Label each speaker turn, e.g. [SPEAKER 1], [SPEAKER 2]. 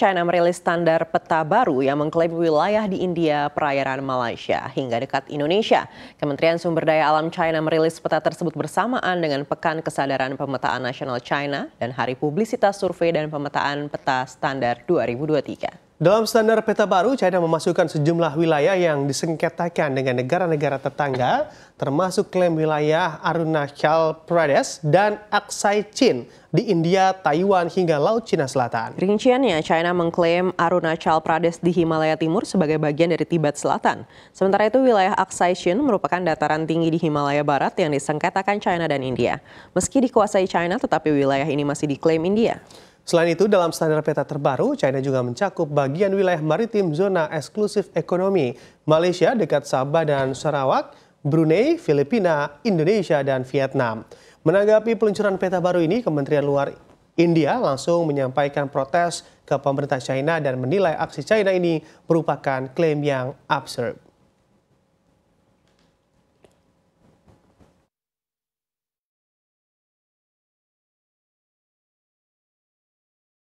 [SPEAKER 1] China merilis standar peta baru yang mengklaim wilayah di India, perairan Malaysia, hingga dekat Indonesia. Kementerian Sumber Daya Alam China merilis peta tersebut bersamaan dengan Pekan Kesadaran Pemetaan Nasional China dan Hari Publisitas Survei dan Pemetaan Peta Standar 2023.
[SPEAKER 2] Dalam standar peta baru, China memasukkan sejumlah wilayah yang disengketakan dengan negara-negara tetangga, termasuk klaim wilayah Arunachal Pradesh dan Aksai Chin di India, Taiwan, hingga Laut Cina Selatan.
[SPEAKER 1] Rinciannya, China mengklaim Arunachal Pradesh di Himalaya Timur sebagai bagian dari Tibet Selatan. Sementara itu, wilayah Aksai Chin merupakan dataran tinggi di Himalaya Barat yang disengketakan China dan India. Meski dikuasai China, tetapi wilayah ini masih diklaim India.
[SPEAKER 2] Selain itu, dalam standar peta terbaru, China juga mencakup bagian wilayah maritim zona eksklusif ekonomi Malaysia dekat Sabah dan Sarawak, Brunei, Filipina, Indonesia, dan Vietnam. Menanggapi peluncuran peta baru ini, Kementerian Luar India langsung menyampaikan protes ke pemerintah China dan menilai aksi China ini merupakan klaim yang absurd.